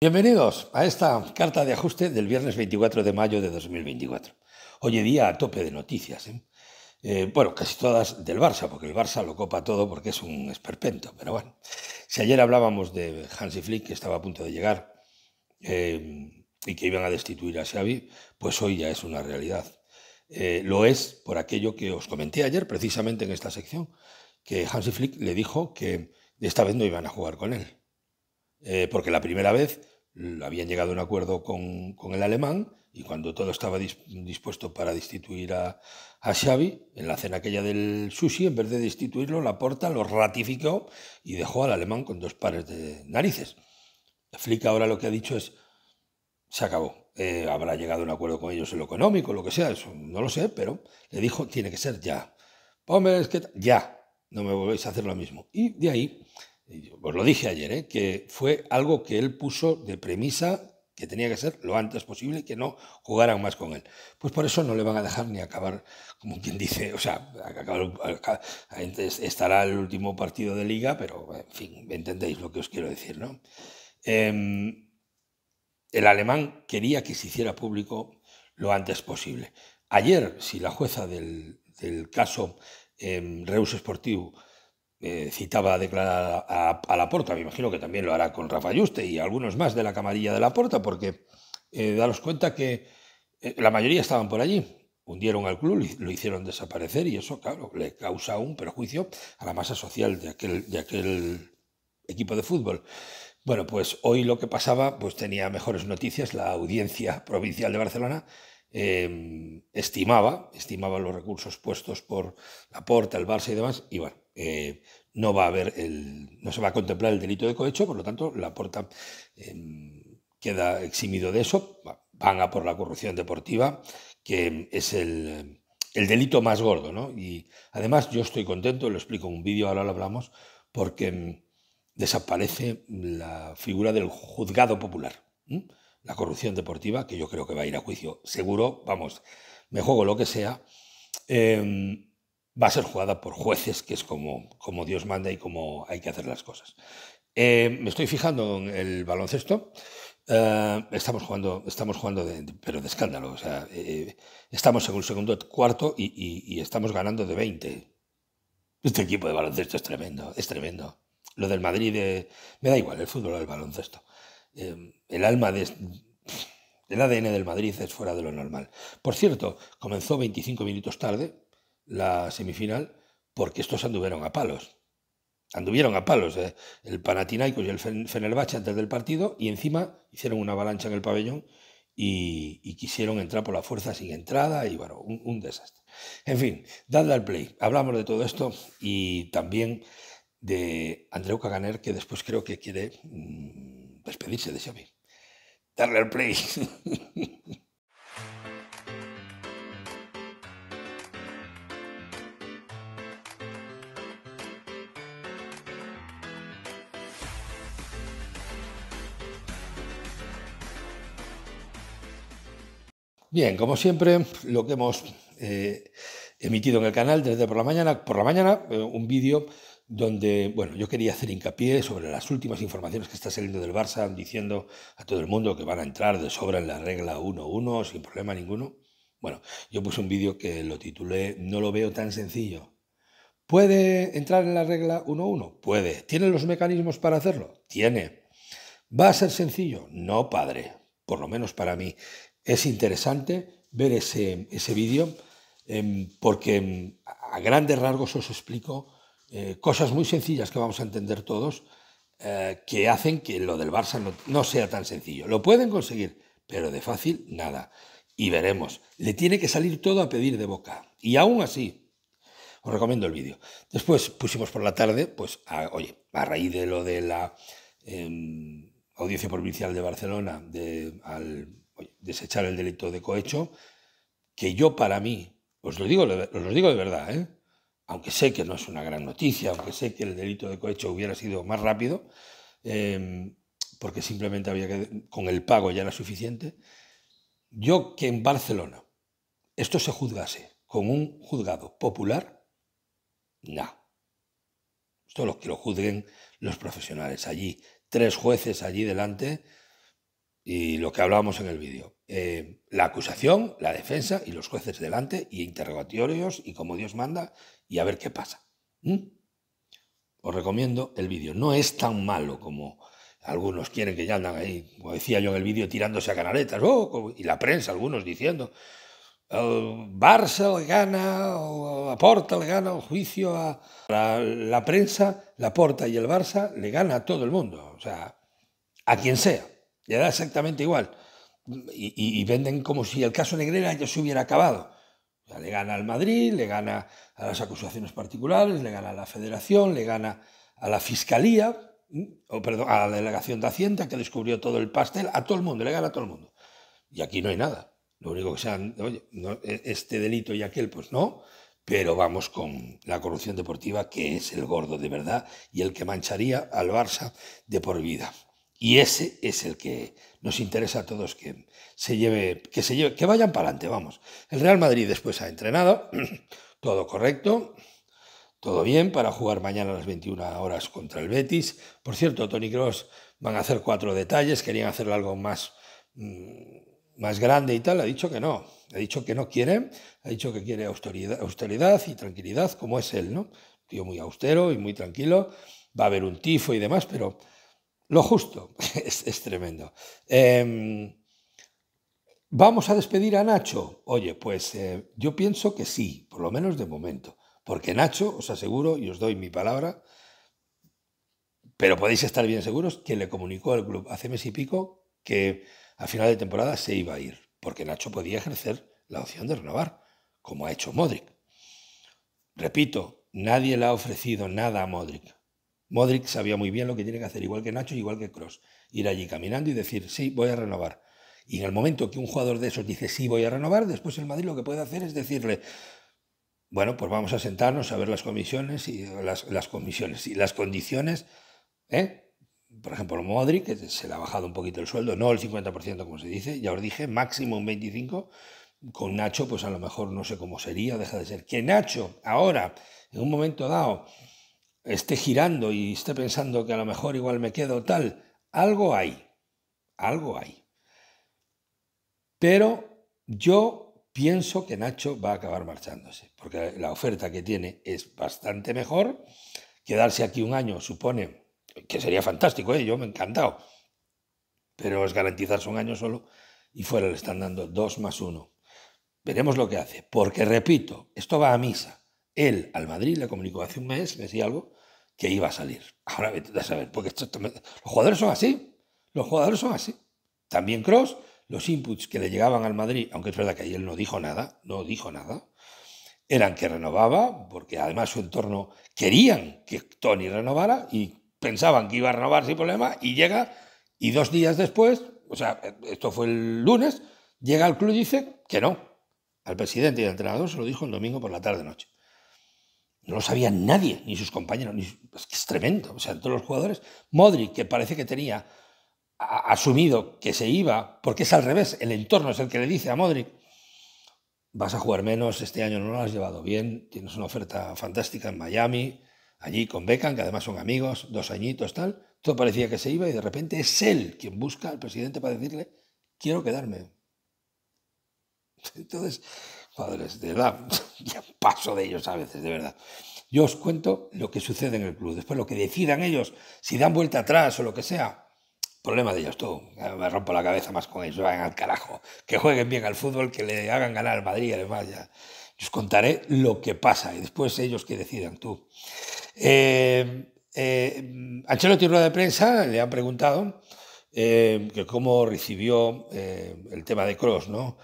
Bienvenidos a esta carta de ajuste del viernes 24 de mayo de 2024. Hoy día a tope de noticias. ¿eh? Eh, bueno, casi todas del Barça, porque el Barça lo copa todo porque es un esperpento. Pero bueno, si ayer hablábamos de Hansi Flick, que estaba a punto de llegar eh, y que iban a destituir a Xavi, pues hoy ya es una realidad. lo es por aquello que os comenté ayer, precisamente en esta sección, que Hansi Flick le dijo que esta vez no iban a jugar con él eh, porque la primera vez habían llegado a un acuerdo con, el alemán y cuando todo estaba dispuesto para destituir a, a, Xavi, en la cena aquella del sushi, en vez de destituirlo, porta lo ratificó y dejó al alemán con dos pares de narices. Flick ahora lo que ha dicho es, se acabó, eh, habrá llegado a un acuerdo con ellos en lo económico, lo que sea, eso no lo sé, pero le dijo, tiene que ser ya. Hombre, que ya, no me volvéis a hacer lo mismo. Y de ahí os pues lo dije ayer, ¿eh? que fue algo que él puso de premisa que tenía que ser lo antes posible, que no jugaran más con él. Pues por eso no le van a dejar ni acabar, como quien dice, o sea, estará el último partido de liga, pero en fin, entendéis lo que os quiero decir, ¿no? Em, el alemán quería que se hiciera público lo antes posible. Ayer, si la jueza del, caso em, Reus Sportivo eh, citaba a declarar a, porta, me imagino que también lo hará con Rafa Yuste y algunos más de la camarilla de la Porta porque eh, daros cuenta que eh, la mayoría estaban por allí, hundieron al club, lo hicieron desaparecer y eso, claro, le causa un perjuicio a la masa social de aquel, equipo de fútbol. Bueno, pues hoy lo que pasaba, pues tenía mejores noticias. La audiencia provincial de Barcelona em, estimaba, estimaba los recursos puestos por la Porta el Barça y demás, y bueno, eh, no va a haber el, no se va a contemplar el delito de cohecho, por lo tanto, la porta em, queda eximido de eso. Van a por la corrupción deportiva, que es el, delito más gordo, ¿no? Y además yo estoy contento, lo explico en un vídeo, ahora lo hablamos, porque em, desaparece la figura del juzgado popular. La corrupción deportiva, que yo creo que va a ir a juicio seguro, vamos, me juego lo que sea. Em, va a ser jugada por jueces, que es como, como Dios manda y como hay que hacer las cosas. Eh, me estoy fijando en el baloncesto. Eh, estamos jugando, estamos jugando pero de escándalo. O sea, eh, estamos en un segundo cuarto y, estamos ganando de 20. Este equipo de baloncesto es tremendo, es tremendo. Lo del Madrid, me da igual, el fútbol o el baloncesto. el alma de, El ADN del Madrid es fuera de lo normal. Por cierto, comenzó 25 minutos tarde, la semifinal porque estos anduvieron a palos. Anduvieron a palos eh. el Panathinaikos y el Fenerbahce antes del partido y encima hicieron una avalancha en el pabellón y, quisieron entrar por la fuerza sin entrada y bueno, un, desastre. En fin, dadle al play. Hablamos de todo esto y también de Andreu Caganer que después creo que quiere mm, despedirse de Xavi. Darle al play. Bien, como siempre, lo que hemos eh, emitido en el canal desde por la mañana, por la mañana, eh, un vídeo donde, bueno, yo quería hacer hincapié sobre las últimas informaciones que está saliendo del Barça, diciendo a todo el mundo que van a entrar de sobra en la regla 1-1 sin problema ninguno. Bueno, yo puse un vídeo que lo titulé No lo veo tan sencillo. ¿Puede entrar en la regla 1-1? Puede. ¿Tiene los mecanismos para hacerlo? Tiene. ¿Va a ser sencillo? No, padre. Por lo menos para mí es interesante ver ese, ese vídeo em, porque em, a grandes rasgos os explico eh, cosas muy sencillas que vamos a entender todos eh, que hacen que lo del Barça no, sea tan sencillo. Lo pueden conseguir, pero de fácil nada. Y veremos. Le tiene que salir todo a pedir de boca. Y aún así, os recomiendo el vídeo. Después pusimos por la tarde, pues, oye, a raíz de lo de la em, audiencia provincial de Barcelona, de, al desechar el delito de cohecho, que yo para mí, os lo digo, lo digo de verdad, ¿eh? aunque sé que no es una gran noticia, aunque sé que el delito de cohecho hubiera sido más rápido, em, porque simplemente había que, con el pago ya era suficiente, yo que en Barcelona esto se juzgase con un juzgado popular, no. Esto lo que lo juzguen los profesionales allí, tres jueces allí delante, y lo que hablábamos en el vídeo. Eh, la acusación, la defensa y los jueces delante y interrogatorios y como Dios manda y a ver qué pasa. Os recomiendo el vídeo. No es tan malo como algunos quieren que ya andan ahí, como decía yo en el vídeo, tirándose a canaletas oh, y la prensa, algunos diciendo, el Barça le gana, o Porta le gana el juicio a la, prensa, la Porta y el Barça le gana a todo el mundo, o sea, a quien sea. Le da exactamente igual. Y, venden como si el caso Negrera ya se hubiera acabado. le gana al Madrid, le gana a las acusaciones particulares, le gana a la Federación, le gana a la Fiscalía, o perdón, a la Delegación de Hacienda que descubrió todo el pastel, a todo el mundo, le gana a todo el mundo. Y aquí no hay nada. Lo único que sean, oye, e, este delito y aquel, pues no, pero vamos con la corrupción deportiva que es el gordo de verdad y el que mancharía al Barça de por vida. Y ese es el que nos interesa a todos que se lleve, que se lleve, que vayan para adelante, vamos. El Real Madrid después ha entrenado, todo correcto, todo bien para jugar mañana a las 21 horas contra el Betis. Por cierto, Tony Cross van a hacer cuatro detalles, querían hacer algo más, mm, más grande y tal, ha dicho que no, ha dicho que no quiere, ha dicho que quiere austeridad y tranquilidad, como es él, ¿no? Tío muy austero y muy tranquilo, va a haber un tifo y demás, pero lo justo, es, tremendo. Em, ¿Vamos a despedir a Nacho? Oye, pues eh, yo pienso que sí, por lo menos de momento. Porque Nacho, os aseguro y os doy mi palabra, pero podéis estar bien seguros que le comunicó al club hace mes y pico que a final de temporada se iba a ir, porque Nacho podía ejercer la opción de renovar, como ha hecho Modric. Repito, nadie le ha ofrecido nada a Modric. Modric sabía muy bien lo que tiene que hacer, igual que Nacho, igual que Cross. Ir allí caminando y decir, sí, voy a renovar. Y en el momento que un jugador de esos dice, sí, voy a renovar, después el Madrid lo que puede hacer es decirle, bueno, pues vamos a sentarnos a ver las comisiones y las, comisiones y las condiciones. ¿eh? Por ejemplo, Modric, que se le ha bajado un poquito el sueldo, no el 50% como se dice, ya os dije, máximo un 25%. Con Nacho, pues a lo mejor no sé cómo sería, deja de ser. Que Nacho, ahora, en un momento dado, esté girando y esté pensando que a lo mejor igual me quedo tal, algo hay, algo hay. Pero yo pienso que Nacho va a acabar marchándose, porque la oferta que tiene es bastante mejor. Quedarse aquí un año supone que sería fantástico, ¿eh? yo me he encantado, pero es garantizarse un año solo y fuera le están dando dos más uno. Veremos lo que hace, porque repito, esto va a misa. Él al Madrid le comunicó hace un mes, me decía algo, que iba a salir. Ahora a saber, porque los jugadores son así. Los jugadores son así. También Cross, los inputs que le llegaban al Madrid, aunque es verdad que él no dijo nada, no dijo nada, eran que renovaba, porque además su entorno querían que Tony renovara y pensaban que iba a renovar sin problema, y llega, y dos días después, o sea, esto fue el lunes, llega al club y dice que no. Al presidente y al entrenador se lo dijo el domingo por la tarde-noche. No lo sabía nadie, ni sus compañeros. es que tremendo. O sea, todos los jugadores. Modric, que parece que tenía asumido que se iba, porque es al revés, el entorno es el que le dice a Modric, vas a jugar menos, este año no lo has llevado bien, tienes una oferta fantástica en Miami, allí con Beckham, que además son amigos, dos añitos, tal. Todo parecía que se iba y de repente es él quien busca al presidente para decirle, quiero quedarme. Entonces, padres de verdad, ya paso de ellos a veces, de verdad. Yo os cuento lo que sucede en el club. Después lo que decidan ellos, si dan vuelta atrás o lo que sea, problema de ellos, tú. Me rompo la cabeza más con ellos. Vayan al carajo. Que jueguen bien al fútbol, que le hagan ganar al Madrid, además. Ya. os contaré lo que pasa y después ellos que decidan, tú. Eh, eh, de prensa le han preguntado eh, que cómo recibió eh, el tema de Cross, ¿no?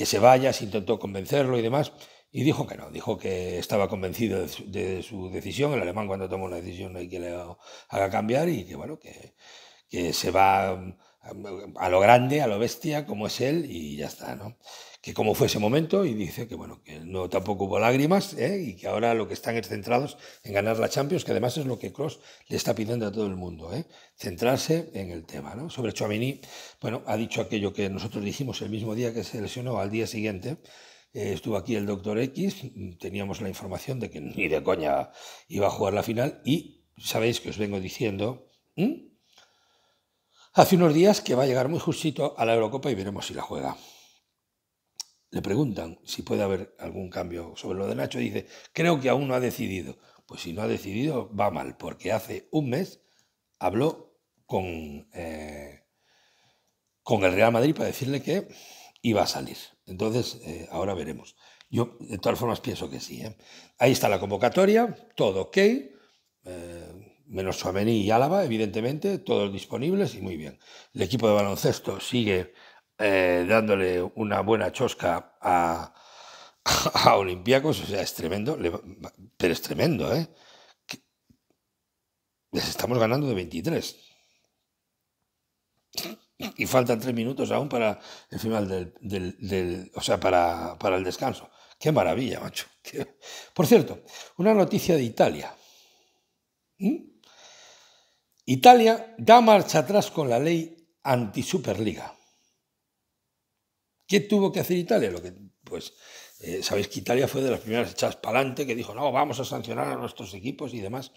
que se vaya, se intentó convencerlo y demás, y dijo que no, dijo que estaba convencido de su, decisión, el alemán cuando toma una decisión no hay que le haga cambiar y que bueno, que, que se va mm, a lo grande, a lo bestia, como es él, y ya está, ¿no? que cómo fue ese momento y dice que bueno, que no tampoco hubo lágrimas ¿eh? y que ahora lo que están es centrados en ganar la Champions, que además es lo que Cross le está pidiendo a todo el mundo, ¿eh? centrarse en el tema. Sobre Chouameni, bueno, ha dicho aquello que nosotros dijimos el mismo día que se lesionó, al día siguiente, eh, estuvo aquí el doctor X, teníamos la información de que ni de coña iba a jugar la final y sabéis que os vengo diciendo hace unos días que va a llegar muy justito a la Eurocopa y veremos si la juega le preguntan si puede haber algún cambio sobre lo de Nacho y dice, creo que aún no ha decidido. Pues si no ha decidido, va mal, porque hace un mes habló con, eh, con el Real Madrid para decirle que iba a salir. Entonces, eh, ahora veremos. Yo, de todas formas, pienso que sí. ¿eh? Ahí está la convocatoria, todo ok, menos Suamení y Álava, evidentemente, todos disponibles y muy bien. El equipo de baloncesto sigue eh, dándole una buena chosca a, a Olympiacos, o sea, es tremendo, pero es tremendo, ¿eh? Les estamos ganando de 23. Y faltan tres minutos aún para el final del, o sea, para, el descanso. Qué maravilla, macho. Por cierto, una noticia de Italia. ¿Mm? Italia da marcha atrás con la ley anti-Superliga. ¿Qué tuvo que hacer Italia? Lo que, pues, eh, sabéis que Italia fue de las primeras echadas para adelante que dijo, no, vamos a sancionar a nuestros equipos y demás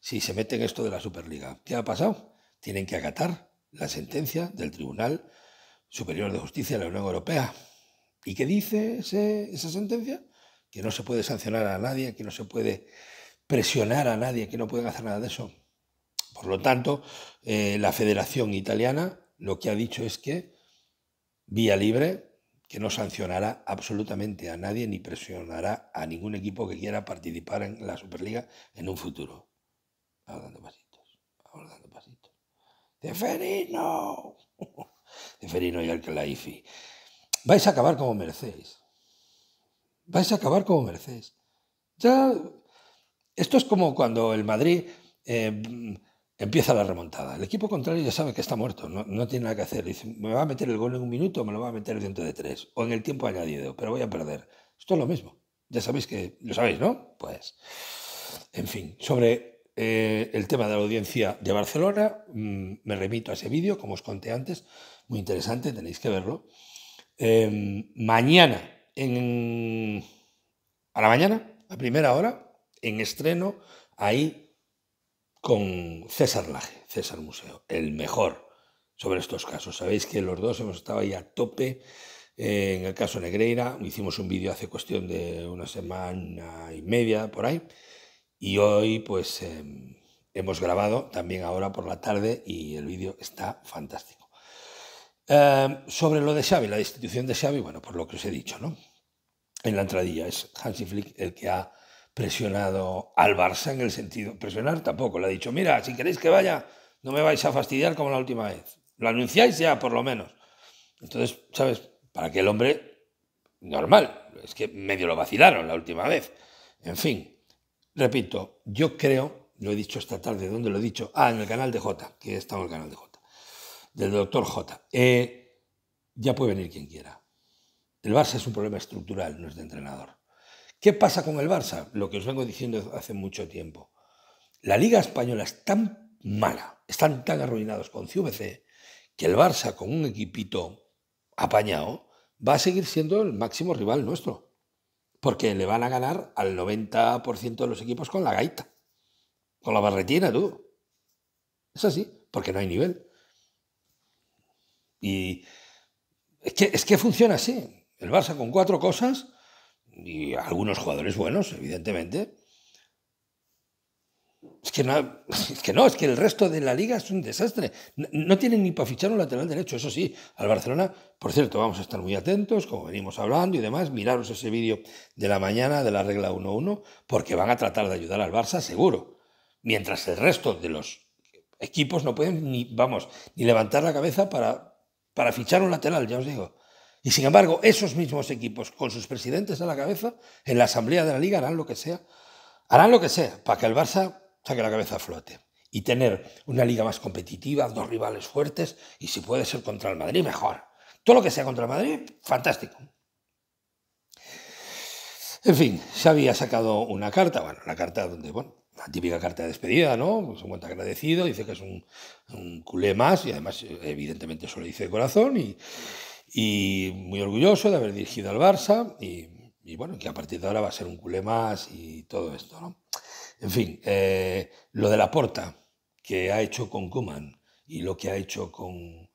si se meten esto de la Superliga. ¿Qué ha pasado? Tienen que acatar la sentencia del Tribunal Superior de Justicia de la Unión Europea. ¿Y qué dice esa sentencia? Que no se puede sancionar a nadie, que no se puede presionar a nadie, que no pueden hacer nada de eso. Por lo tanto, eh, la Federación Italiana lo que ha dicho es que, vía libre, que no sancionará absolutamente a nadie ni presionará a ningún equipo que quiera participar en la Superliga en un futuro. Vamos dando pasitos, vamos dando pasitos. ¡Deferino! Deferino y Vais a acabar como merecéis. Vais a acabar como merecéis. Ya. Esto es como cuando el Madrid. Eh, Empieza la remontada. El equipo contrario ya sabe que está muerto, no, tiene nada que hacer. me va a meter el gol en un minuto o me lo va a meter dentro de tres, o en el tiempo añadido, pero voy a perder. Esto es lo mismo. Ya sabéis que lo sabéis, ¿no? Pues, en fin, sobre eh, el tema de la audiencia de Barcelona, mm, me remito a ese vídeo, como os conté antes, muy interesante, tenéis que verlo. Em, mañana, en, a la mañana, a primera hora, en estreno, ahí con César Laje, César Museo, el mejor sobre estos casos. Sabéis que los dos hemos estado ahí a tope eh, en el caso Negreira, hicimos un vídeo hace cuestión de una semana y media por ahí, y hoy pues em, hemos grabado también ahora por la tarde y el vídeo está fantástico. Em, sobre lo de Xavi, la destitución de Xavi, bueno, por lo que os he dicho, ¿no? En la entradilla es Hansi Flick el que ha presionado al Barça en el sentido, presionar tampoco, le ha dicho, mira, si queréis que vaya, no me vais a fastidiar como la última vez, lo anunciáis ya por lo menos. Entonces, ¿sabes? Para que el hombre, normal, es que medio lo vacilaron la última vez. En fin, repito, yo creo, lo he dicho esta tarde, ¿dónde lo he dicho? Ah, en el canal de J, que está en el canal de J, del doctor J. Eh, ya puede venir quien quiera. El Barça es un problema estructural, no es de entrenador. ¿Qué pasa con el Barça? Lo que os vengo diciendo hace mucho tiempo. La Liga Española es tan mala, están tan arruinados con CVC, que el Barça, con un equipito apañado, va a seguir siendo el máximo rival nuestro. Porque le van a ganar al 90% de los equipos con la gaita, con la barretina, tú. Es así, porque no hay nivel. Y es que, es que funciona así. El Barça con cuatro cosas y algunos jugadores buenos, evidentemente. Es que, no, es que el resto de la liga es un desastre. No, tienen ni para fichar un lateral derecho, eso sí. Al Barcelona, por cierto, vamos a estar muy atentos, como venimos hablando y demás. Miraros ese vídeo de la mañana de la regla 1-1, porque van a tratar de ayudar al Barça, seguro. Mientras el resto de los equipos no pueden ni, vamos, ni levantar la cabeza para, para fichar un lateral, ya os digo. Y sin embargo, esos mismos equipos, con sus presidentes a la cabeza, en la asamblea de la liga harán lo que sea, harán lo que sea para que el Barça saque la cabeza a flote y tener una liga más competitiva, dos rivales fuertes y si puede ser contra el Madrid, mejor. Todo lo que sea contra el Madrid, fantástico. En fin, se había sacado una carta, bueno, la carta donde, bueno, la típica carta de despedida, ¿no? Se pues encuentra agradecido, dice que es un, culé más y además evidentemente eso lo dice de corazón y, y muy orgulloso de haber dirigido al Barça y, bueno, que a partir de ahora va a ser un culé más y todo esto, ¿no? En fin, eh, lo de la porta que ha hecho con Kuman y lo que ha hecho con,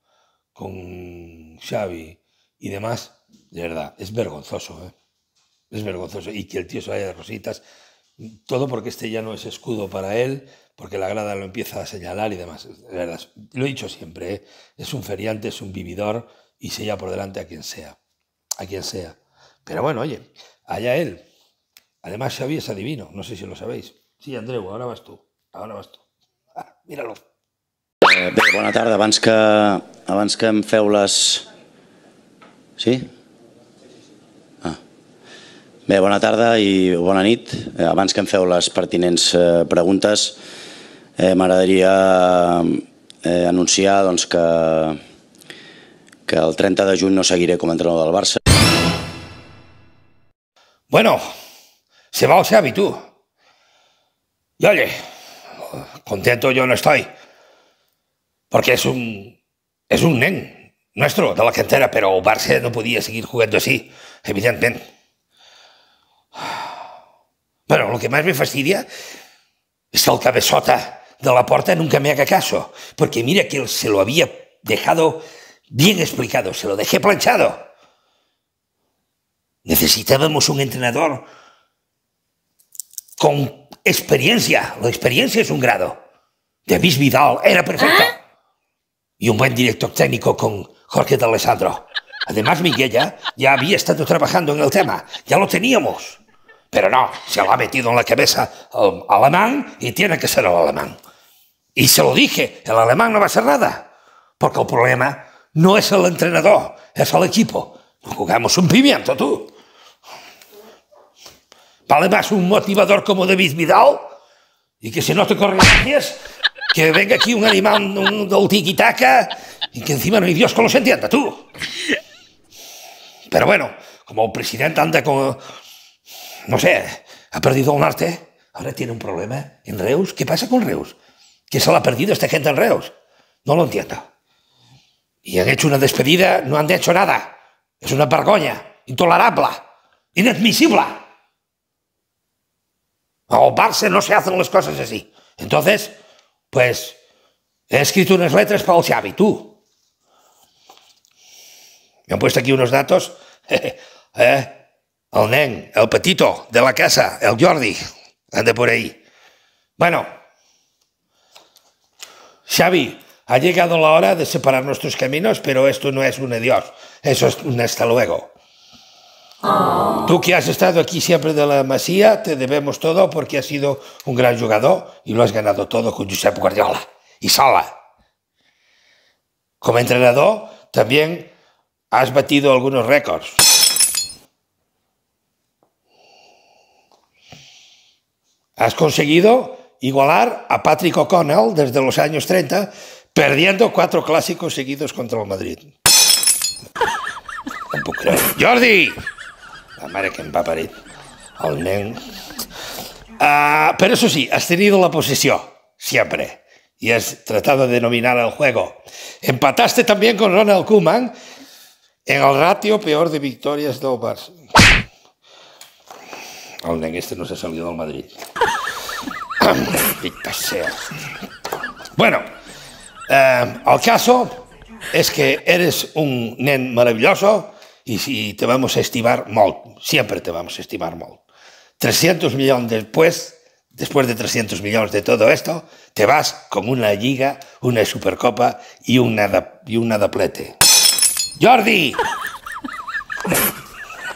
con Xavi y demás, de verdad, es vergonzoso, ¿eh? Es vergonzoso. Y que el tío se vaya de rositas, todo porque este ya no es escudo para él, porque la grada lo empieza a señalar y demás. De verdad, lo he dicho siempre, ¿eh? es un feriante, es un vividor, y se lleva por delante a quien sea, a quien sea. Pero bueno, oye, allá él. Además, Xavi es adivino, no sé si lo sabéis. Sí, Andreu, ahora vas tu, ahora vas tu. Ah, míralo. Eh, bé, bona tarda. Abans que, abans que em feu les... Sí? Ah. Bé, bona tarda i bona nit. Eh, abans que em feu les pertinents eh, preguntes, eh, m'agradaria eh, anunciar doncs, que que el 30 de juny no seguiré com a entrenador del Barça. Bueno, se va se tú. Y oye, contento yo no estoy, porque es un, es un nen nuestro, de la cantera, pero Barça no podia seguir jugando així, evidentment. Però lo que més me fastidia és que el cabezota de la porta nunca me haga caso, porque mira que él se lo había dejado Bien explicado, se lo dejé planchado. Necesitábamos un entrenador con experiencia. La experiencia es un grado. De Vidal era perfecto. ¿Ah? Y un buen director técnico con Jorge de Alessandro. Además, Miguel ya había estado trabajando en el tema. Ya lo teníamos. Pero no, se lo ha metido en la cabeza al alemán y tiene que ser el alemán. Y se lo dije, el alemán no va a hacer nada. Porque el problema no es el entrenador, es el equipo. Jugamos un pimiento, tú. Vale más un motivador como David Vidal y que si no te corrientes, que venga aquí un animal un, del y que encima no hay Dios que los entienda, tú. Pero bueno, como presidente anda con... No sé, ha perdido un arte, ahora tiene un problema en Reus. ¿Qué pasa con Reus? ¿Que se lo ha perdido esta gente en Reus? No lo entiendo. y han hecho una despedida, no han hecho nada. Es una vergonya, intolerable, inadmisible. Al Barça no se hacen las cosas así. Entonces, pues, he escrito unas letres pel Xavi, tú. Me han puesto aquí unos datos. eh? El nen, el petito de la casa, el Jordi, anda por ahí. Bueno, Xavi, ha llegado la hora de separar nuestros caminos, pero esto no es un adiós, eso es un hasta luego. Tú que has estado aquí siempre de la Masía, te debemos todo porque has sido un gran jugador y lo has ganado todo con Giuseppe Guardiola y sola. Como entrenador, también has batido algunos récords. Has conseguido igualar a Patrick O'Connell desde los años 30 perdiendo cuatro clásicos seguidos contra el Madrid. Jordi! La madre que em va parir. Ah, pero eso sí, has tenido la posesión, siempre. Y has tratado de dominar el juego. Empataste también con Ronald Koeman en el ratio peor de victorias de Barça. El este no se salido del Madrid. Bueno, eh, al caso es que eres un nen maravilloso y, te vamos a estimar molt, siempre te vamos a estimar molt. 300 millones después, después de 300 millones de todo esto, te vas con una liga, una supercopa y un nada, y una plete. Jordi!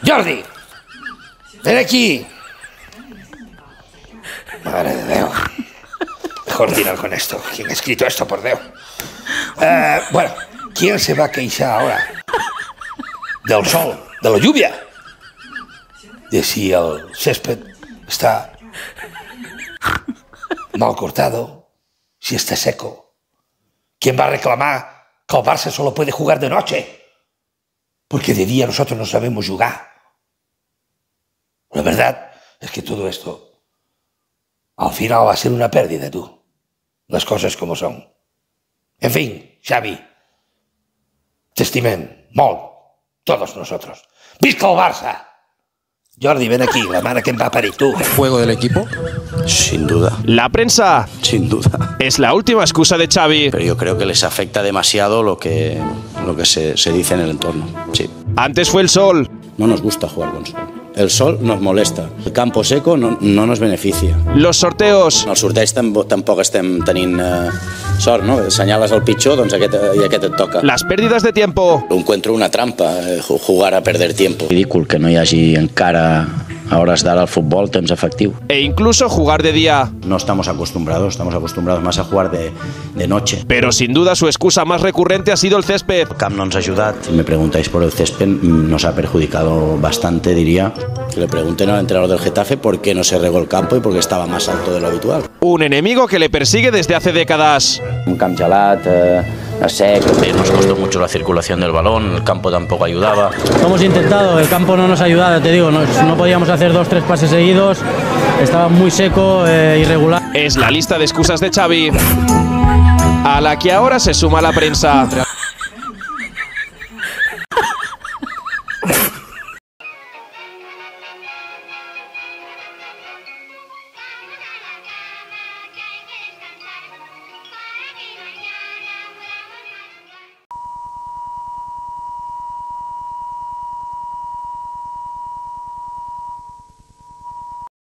Jordi! Ven aquí! Madre de Dios coordinar con esto. ¿Quién ha escrito esto, por Dios? Eh, bueno, ¿quién se va a queixar ahora? Del sol, de la lluvia. De si el césped está mal cortado, si está seco. ¿Quién va a reclamar que el Barça solo puede jugar de noche? Porque de día nosotros no sabemos jugar. La verdad es que todo esto al final va a ser una pérdida, tú. Las cosas como son En fin, Xavi, t'estimem molt, Todos nosotros visto Barça! Jordi, ven aquí, la mano que em va parir, ¿El ¿Juego del equipo? Sin duda. ¿La prensa? Sin duda. Es la última excusa de Xavi. Pero yo creo que les afecta demasiado lo que, lo que se, se dice en el entorno, sí. Antes fue el sol. No nos gusta jugar con sol. El sol nos molesta. El campo seco no, no nos beneficia. Los sorteos. En els sorteig tampoc, tampoc estem tenint eh, sort, no? Senyales el pitjor doncs aquest, i aquest et toca. Las pérdidas de tiempo. Encuentro una trampa, eh, jugar a perder tiempo. Ridícul que no hi hagi encara Ahora es dar al fútbol temps efectivo. E incluso jugar de día. No estamos acostumbrados, estamos acostumbrados más a jugar de, noche. Pero sin duda su excusa más recurrente ha sido el césped. Cam no nos ha Si me preguntáis por el césped, nos ha perjudicado bastante, diría. Que le pregunten al entrenador del Getafe por qué no se regó el campo y por qué estaba más alto de lo habitual. Un enemigo que le persigue desde hace décadas. Un camp eh, no sé. Nos costó mucho la circulación del balón, el campo tampoco ayudaba. Hemos intentado, el campo no nos ayudaba, te digo, no podíamos hacer dos, tres pases seguidos, estaba muy seco, e irregular. Es la lista de excusas de Xavi, a la que ahora se suma la prensa.